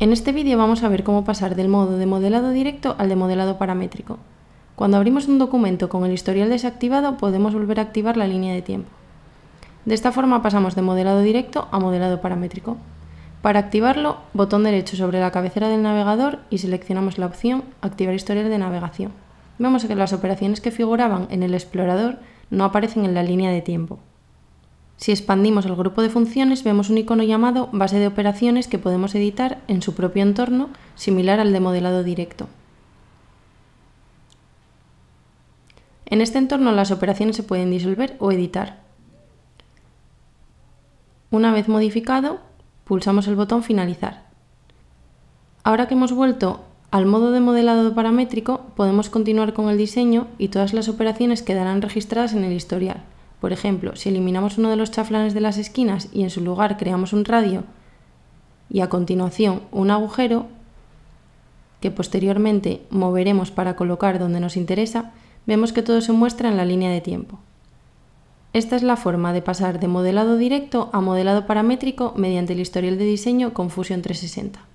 En este vídeo vamos a ver cómo pasar del modo de modelado directo al de modelado paramétrico. Cuando abrimos un documento con el historial desactivado podemos volver a activar la línea de tiempo. De esta forma pasamos de modelado directo a modelado paramétrico. Para activarlo, botón derecho sobre la cabecera del navegador y seleccionamos la opción Activar historial de navegación. Vemos que las operaciones que figuraban en el explorador no aparecen en la línea de tiempo. Si expandimos el grupo de funciones, vemos un icono llamado base de operaciones que podemos editar en su propio entorno, similar al de modelado directo. En este entorno las operaciones se pueden disolver o editar. Una vez modificado, pulsamos el botón Finalizar. Ahora que hemos vuelto al modo de modelado paramétrico, podemos continuar con el diseño y todas las operaciones quedarán registradas en el historial. Por ejemplo, si eliminamos uno de los chaflanes de las esquinas y en su lugar creamos un radio y a continuación un agujero que posteriormente moveremos para colocar donde nos interesa, vemos que todo se muestra en la línea de tiempo. Esta es la forma de pasar de modelado directo a modelado paramétrico mediante el historial de diseño con Fusion 360.